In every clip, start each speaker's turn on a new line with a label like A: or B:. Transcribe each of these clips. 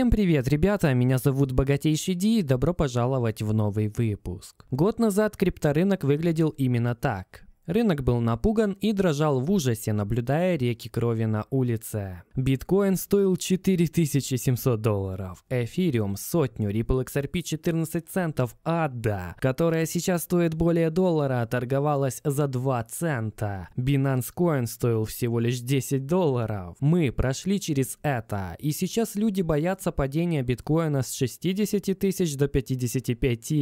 A: Всем привет, ребята! Меня зовут Богатейший Ди и добро пожаловать в новый выпуск. Год назад крипторынок выглядел именно так. Рынок был напуган и дрожал в ужасе, наблюдая реки крови на улице. Биткоин стоил 4700 долларов, эфириум – сотню, Ripple XRP – 14 центов, ADA, которая сейчас стоит более доллара, торговалась за 2 цента. Binance Coin стоил всего лишь 10 долларов. Мы прошли через это, и сейчас люди боятся падения биткоина с 60 тысяч до 55.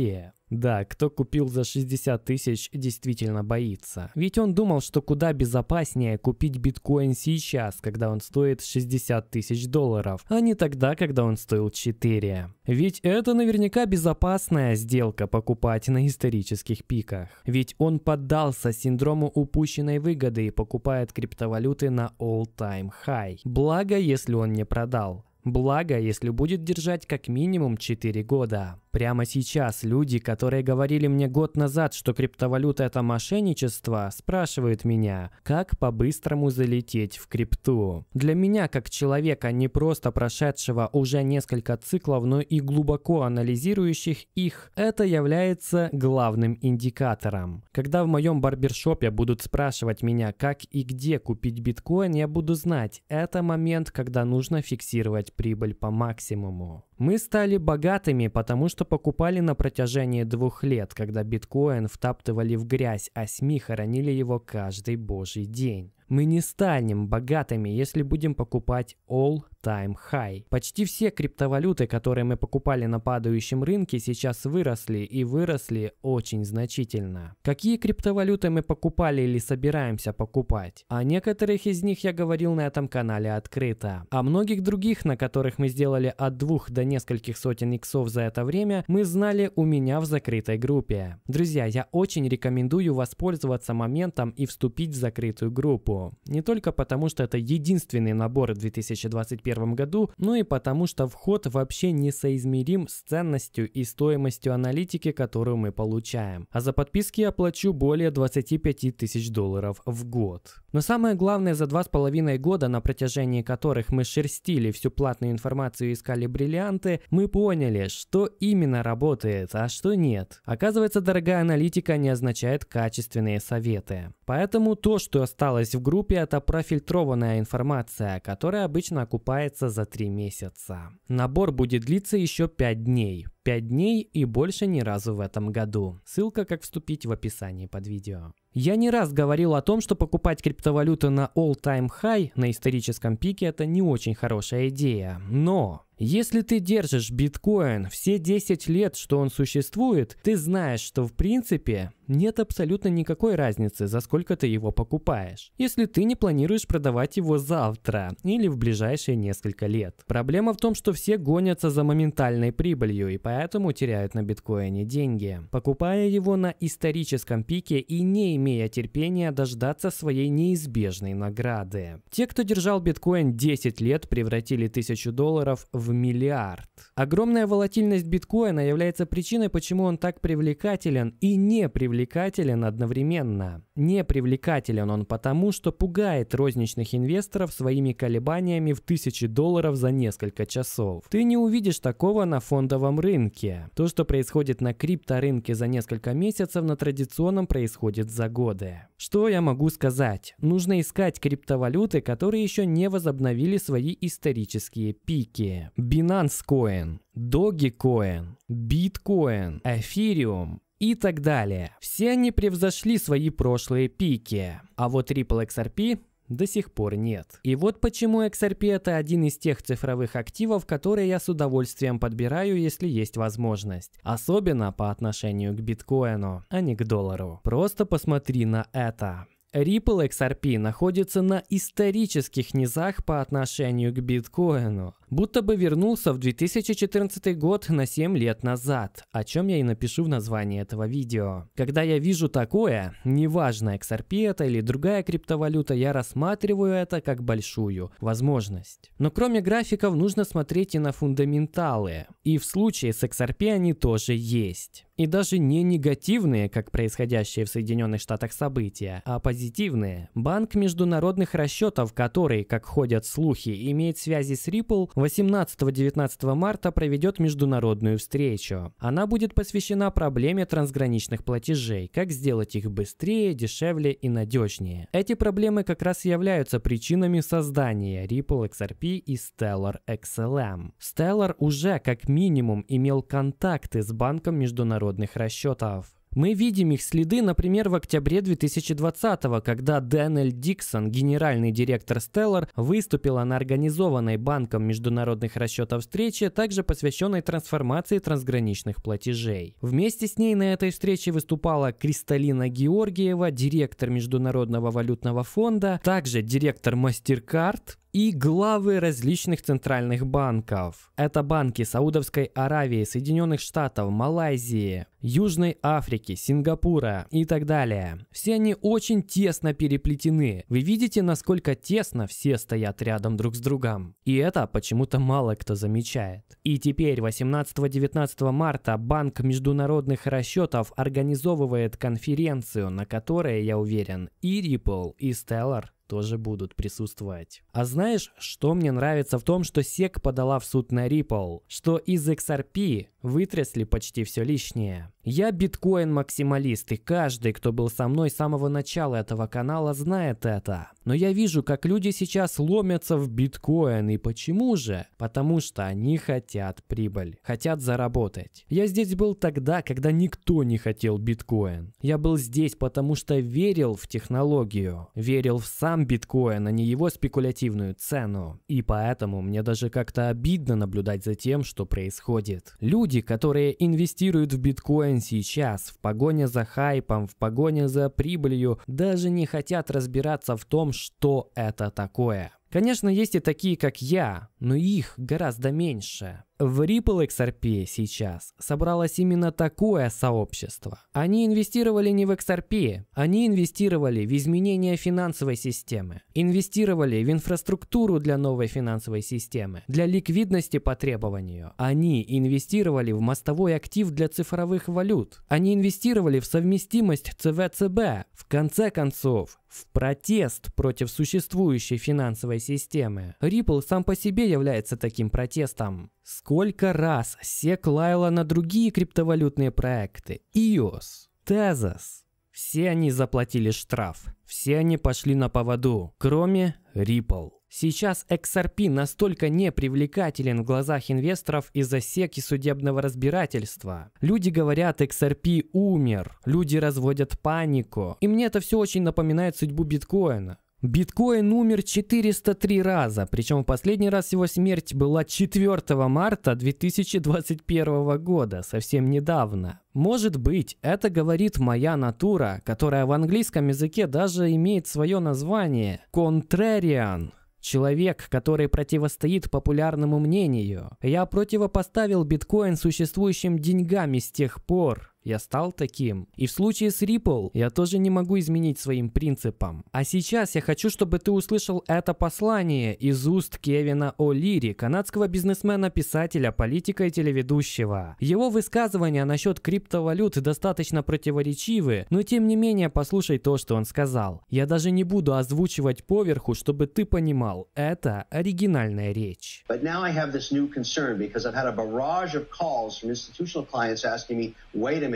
A: Да, кто купил за 60 тысяч, действительно боится. Ведь он думал, что куда безопаснее купить биткоин сейчас, когда он стоит 60 тысяч долларов, а не тогда, когда он стоил 4. Ведь это наверняка безопасная сделка покупать на исторических пиках. Ведь он поддался синдрому упущенной выгоды и покупает криптовалюты на all-time high. Благо, если он не продал. Благо, если будет держать как минимум 4 года. Прямо сейчас люди, которые говорили мне год назад, что криптовалюта это мошенничество, спрашивают меня, как по-быстрому залететь в крипту. Для меня, как человека, не просто прошедшего уже несколько циклов, но и глубоко анализирующих их, это является главным индикатором. Когда в моем барбершопе будут спрашивать меня, как и где купить биткоин, я буду знать, это момент, когда нужно фиксировать прибыль по максимуму. Мы стали богатыми, потому что покупали на протяжении двух лет, когда биткоин втаптывали в грязь, а СМИ хоронили его каждый божий день мы не станем богатыми, если будем покупать all-time high. Почти все криптовалюты, которые мы покупали на падающем рынке, сейчас выросли и выросли очень значительно. Какие криптовалюты мы покупали или собираемся покупать? О некоторых из них я говорил на этом канале открыто. О многих других, на которых мы сделали от двух до нескольких сотен иксов за это время, мы знали у меня в закрытой группе. Друзья, я очень рекомендую воспользоваться моментом и вступить в закрытую группу. Не только потому, что это единственный набор в 2021 году, но и потому, что вход вообще несоизмерим с ценностью и стоимостью аналитики, которую мы получаем. А за подписки я плачу более 25 тысяч долларов в год. Но самое главное, за два с половиной года, на протяжении которых мы шерстили всю платную информацию и искали бриллианты, мы поняли, что именно работает, а что нет. Оказывается, дорогая аналитика не означает качественные советы. Поэтому то, что осталось в группе это профильтрованная информация, которая обычно окупается за три месяца. Набор будет длиться еще пять дней. 5 дней и больше ни разу в этом году. Ссылка как вступить в описании под видео. Я не раз говорил о том, что покупать криптовалюту на all-time high, на историческом пике, это не очень хорошая идея. Но если ты держишь биткоин все 10 лет, что он существует, ты знаешь, что в принципе нет абсолютно никакой разницы, за сколько ты его покупаешь, если ты не планируешь продавать его завтра или в ближайшие несколько лет. Проблема в том, что все гонятся за моментальной прибылью, и поэтому поэтому теряют на биткоине деньги, покупая его на историческом пике и не имея терпения дождаться своей неизбежной награды. Те, кто держал биткоин 10 лет, превратили тысячу долларов в миллиард. Огромная волатильность биткоина является причиной, почему он так привлекателен и не привлекателен одновременно. Не привлекателен он потому, что пугает розничных инвесторов своими колебаниями в тысячи долларов за несколько часов. Ты не увидишь такого на фондовом рынке, рынке. То, что происходит на крипторынке за несколько месяцев, на традиционном происходит за годы. Что я могу сказать? Нужно искать криптовалюты, которые еще не возобновили свои исторические пики. Binance Coin, Dogecoin, Bitcoin, Ethereum, и так далее. Все они превзошли свои прошлые пики. А вот Ripple XRP до сих пор нет. И вот почему XRP это один из тех цифровых активов, которые я с удовольствием подбираю, если есть возможность. Особенно по отношению к биткоину, а не к доллару. Просто посмотри на это. Ripple XRP находится на исторических низах по отношению к биткоину, будто бы вернулся в 2014 год на 7 лет назад, о чем я и напишу в названии этого видео. Когда я вижу такое, неважно XRP это или другая криптовалюта, я рассматриваю это как большую возможность. Но кроме графиков нужно смотреть и на фундаменталы, и в случае с XRP они тоже есть. И даже не негативные, как происходящие в Соединенных Штатах события, а позитивные. Банк международных расчетов, который, как ходят слухи, имеет связи с Ripple, 18-19 марта проведет международную встречу. Она будет посвящена проблеме трансграничных платежей, как сделать их быстрее, дешевле и надежнее. Эти проблемы как раз являются причинами создания Ripple XRP и Stellar XLM. Stellar уже как минимум имел контакты с банком международных международных расчетов. Мы видим их следы, например, в октябре 2020-го, когда Дэниэль Диксон, генеральный директор Stellar, выступила на организованной Банком международных расчетов встрече, также посвященной трансформации трансграничных платежей. Вместе с ней на этой встрече выступала Кристалина Георгиева, директор Международного валютного фонда, также директор MasterCard, и главы различных центральных банков. Это банки Саудовской Аравии, Соединенных Штатов, Малайзии, Южной Африки, Сингапура и так далее. Все они очень тесно переплетены. Вы видите, насколько тесно все стоят рядом друг с другом. И это почему-то мало кто замечает. И теперь 18-19 марта Банк международных расчетов организовывает конференцию, на которой, я уверен, и Ripple, и Stellar тоже будут присутствовать. А знаешь, что мне нравится в том, что SEC подала в суд на Ripple, что из XRP вытрясли почти все лишнее. Я биткоин-максималист, и каждый, кто был со мной с самого начала этого канала, знает это. Но я вижу, как люди сейчас ломятся в биткоин, и почему же? Потому что они хотят прибыль, хотят заработать. Я здесь был тогда, когда никто не хотел биткоин. Я был здесь, потому что верил в технологию, верил в сам биткоин, а не его спекулятивную цену. И поэтому мне даже как-то обидно наблюдать за тем, что происходит. Люди люди, которые инвестируют в биткоин сейчас, в погоне за хайпом, в погоне за прибылью, даже не хотят разбираться в том, что это такое. Конечно, есть и такие, как я, но их гораздо меньше. В Ripple XRP сейчас собралось именно такое сообщество. Они инвестировали не в XRP, они инвестировали в изменение финансовой системы, инвестировали в инфраструктуру для новой финансовой системы, для ликвидности по требованию. Они инвестировали в мостовой актив для цифровых валют. Они инвестировали в совместимость ЦВЦБ. В конце концов, в протест против существующей финансовой системы. Ripple сам по себе является таким протестом. Сколько раз сек лаяла на другие криптовалютные проекты – EOS, Tezos. Все они заплатили штраф, все они пошли на поводу, кроме Ripple. Сейчас XRP настолько непривлекателен в глазах инвесторов из-за секи судебного разбирательства. Люди говорят, XRP умер, люди разводят панику. И мне это все очень напоминает судьбу биткоина. Биткоин умер 403 раза, причем в последний раз его смерть была 4 марта 2021 года, совсем недавно. Может быть, это говорит моя натура, которая в английском языке даже имеет свое название – «контрариан». Человек, который противостоит популярному мнению. Я противопоставил биткоин существующим деньгам с тех пор я стал таким. И в случае с Ripple я тоже не могу изменить своим принципам. А сейчас я хочу, чтобы ты услышал это послание из уст Кевина О'Лири, канадского бизнесмена, писателя, политика и телеведущего. Его высказывания насчет криптовалют достаточно противоречивы, но тем не менее послушай то, что он сказал. Я даже не буду озвучивать поверху, чтобы ты понимал, это оригинальная речь.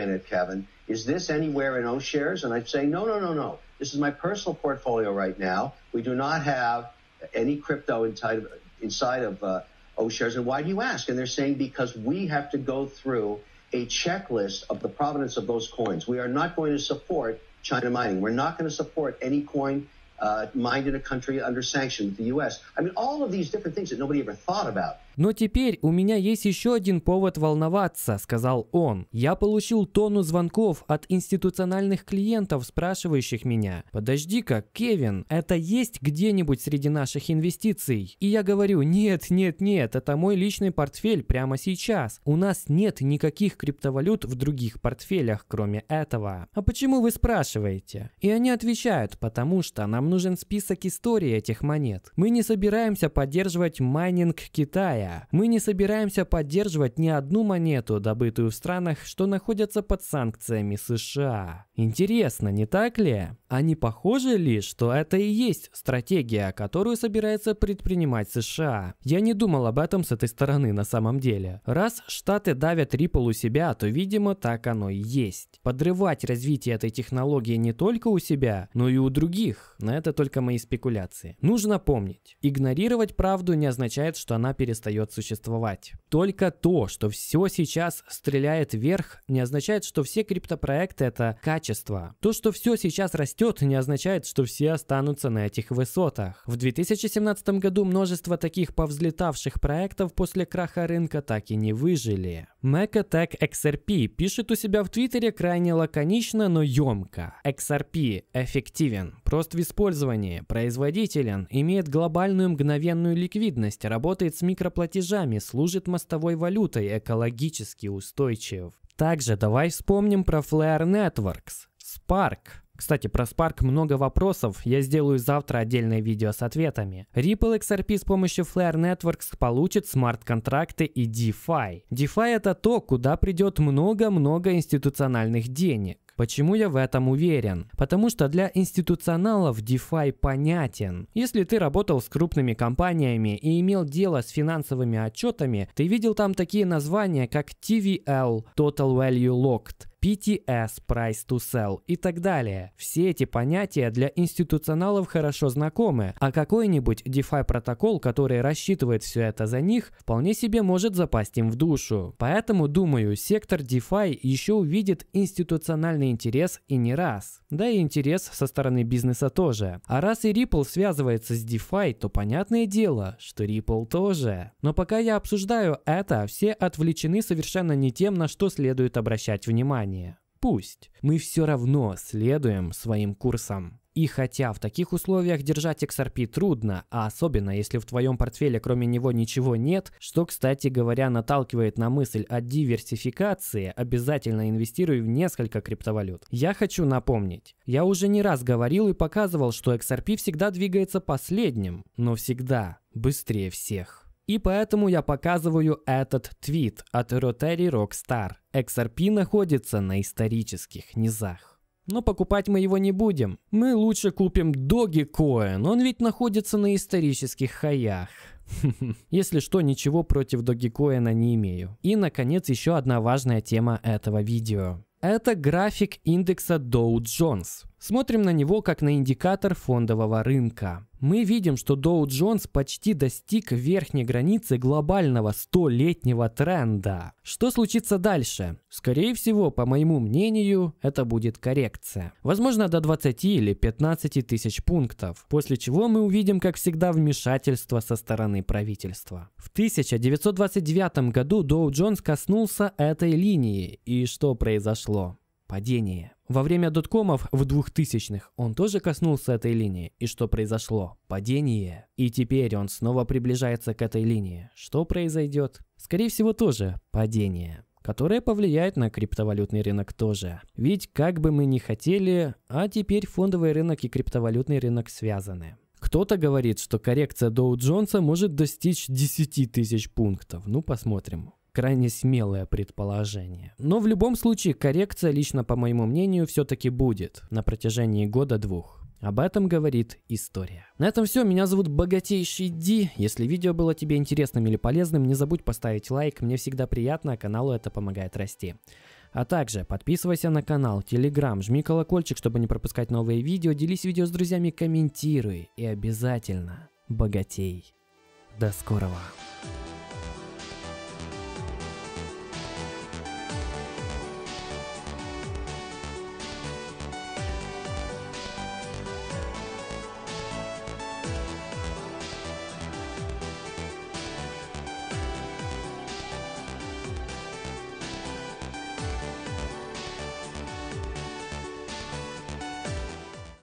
A: minute, Kevin, is this anywhere in O shares? And I'd say, no, no, no, no. This is my personal portfolio right now. We do not have any crypto inside, of uh, O shares. And why do you ask? And they're saying because we have to go through a checklist of the provenance of those coins. We are not going to support China mining. We're not going to support any coin uh, mined in a country under sanction with the U.S. I mean, all of these different things that nobody ever thought about. «Но теперь у меня есть еще один повод волноваться», — сказал он. «Я получил тонну звонков от институциональных клиентов, спрашивающих меня. Подожди-ка, Кевин, это есть где-нибудь среди наших инвестиций?» И я говорю, нет, нет, нет, это мой личный портфель прямо сейчас. У нас нет никаких криптовалют в других портфелях, кроме этого. А почему вы спрашиваете? И они отвечают, потому что нам нужен список истории этих монет. Мы не собираемся поддерживать майнинг Китая, Китая. Мы не собираемся поддерживать ни одну монету, добытую в странах, что находятся под санкциями США. Интересно, не так ли? А не похоже ли, что это и есть стратегия, которую собирается предпринимать США? Я не думал об этом с этой стороны на самом деле. Раз Штаты давят Ripple у себя, то, видимо, так оно и есть. Подрывать развитие этой технологии не только у себя, но и у других. На это только мои спекуляции. Нужно помнить, игнорировать правду не означает, что она перестает существовать. Только то, что все сейчас стреляет вверх, не означает, что все криптопроекты это качество качества. То, что все сейчас растет, не означает, что все останутся на этих высотах. В 2017 году множество таких повзлетавших проектов после краха рынка так и не выжили. Mac XRP пишет у себя в Твиттере крайне лаконично, но емко. XRP эффективен, прост в использовании, производителен, имеет глобальную мгновенную ликвидность, работает с микроплатежами, служит мостовой валютой, экологически устойчив. Также давай вспомним про Flare Networks, Spark. Кстати, про Spark много вопросов, я сделаю завтра отдельное видео с ответами. Ripple XRP с помощью Flare Networks получит смарт-контракты и DeFi. DeFi это то, куда придет много-много институциональных денег. Почему я в этом уверен? Потому что для институционалов DeFi понятен. Если ты работал с крупными компаниями и имел дело с финансовыми отчетами, ты видел там такие названия, как TVL, Total Value Locked, PTS, Price to Sell и так далее. Все эти понятия для институционалов хорошо знакомы, а какой-нибудь DeFi протокол, который рассчитывает все это за них, вполне себе может запасть им в душу. Поэтому, думаю, сектор DeFi еще увидит институциональный интерес и не раз. Да и интерес со стороны бизнеса тоже. А раз и Ripple связывается с DeFi, то понятное дело, что Ripple тоже. Но пока я обсуждаю это, все отвлечены совершенно не тем, на что следует обращать внимание знания. Пусть. Мы все равно следуем своим курсам. И хотя в таких условиях держать XRP трудно, а особенно если в твоем портфеле кроме него ничего нет, что, кстати говоря, наталкивает на мысль о диверсификации, обязательно инвестируй в несколько криптовалют. Я хочу напомнить, я уже не раз говорил и показывал, что XRP всегда двигается последним, но всегда быстрее всех. И поэтому я показываю этот твит от Rotary Rockstar. XRP находится на исторических низах. Но покупать мы его не будем. Мы лучше купим Dogecoin, он ведь находится на исторических хаях. Если что, ничего против Dogecoin не имею. И, наконец, еще одна важная тема этого видео. Это график индекса Dow Jones. Смотрим на него как на индикатор фондового рынка. Мы видим, что Dow Jones почти достиг верхней границы глобального 100-летнего тренда. Что случится дальше? Скорее всего, по моему мнению, это будет коррекция. Возможно, до 20 или 15 тысяч пунктов, после чего мы увидим, как всегда, вмешательство со стороны правительства. В 1929 году Dow Jones коснулся этой линии, и что произошло? Падение. Во время доткомов в 2000-х он тоже коснулся этой линии. И что произошло? Падение. И теперь он снова приближается к этой линии. Что произойдет? Скорее всего, тоже падение которое повлияет на криптовалютный рынок тоже. Ведь как бы мы ни хотели, а теперь фондовый рынок и криптовалютный рынок связаны. Кто-то говорит, что коррекция Доу Джонса может достичь 10 тысяч пунктов. Ну, посмотрим крайне смелое предположение. Но в любом случае коррекция, лично по моему мнению, все-таки будет на протяжении года-двух. Об этом говорит история. На этом все, меня зовут Богатейший Ди. Если видео было тебе интересным или полезным, не забудь поставить лайк, мне всегда приятно, а каналу это помогает расти. А также подписывайся на канал, телеграм, жми колокольчик, чтобы не пропускать новые видео, делись видео с друзьями, комментируй и обязательно богатей. До скорого!